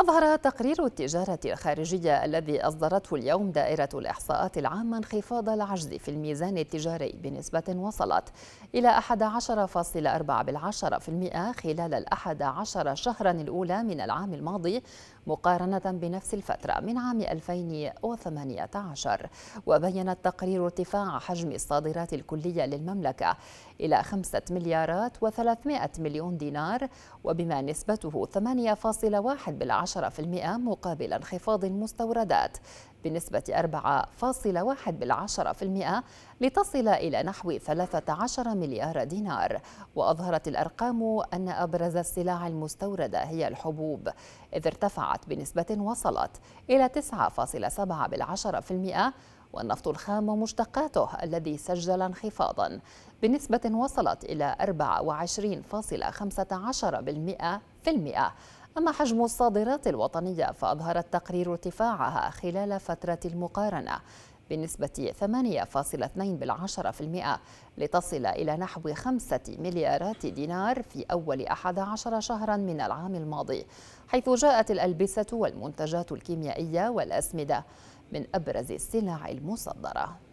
أظهر تقرير التجارة الخارجية الذي أصدرته اليوم دائرة الإحصاءات العامة انخفاض العجز في الميزان التجاري بنسبة وصلت إلى 11.4 خلال الأحد عشر شهرا الأولى من العام الماضي مقارنة بنفس الفترة من عام 2018 وبين التقرير ارتفاع حجم الصادرات الكلية للمملكة إلى 5 مليارات و300 مليون دينار وبما نسبته 8.1 مقابل انخفاض المستوردات بنسبة 4.1% لتصل إلى نحو 13 مليار دينار وأظهرت الأرقام أن أبرز السلع المستوردة هي الحبوب إذ ارتفعت بنسبة وصلت إلى 9.7% والنفط الخام ومشتقاته الذي سجل انخفاضا بنسبة وصلت إلى 24.15% في المئة أما حجم الصادرات الوطنية فأظهر التقرير ارتفاعها خلال فترة المقارنة بنسبة 8.2 بالعشرة في المئة لتصل إلى نحو خمسة مليارات دينار في أول 11 شهرا من العام الماضي حيث جاءت الألبسة والمنتجات الكيميائية والأسمدة من أبرز السلع المصدرة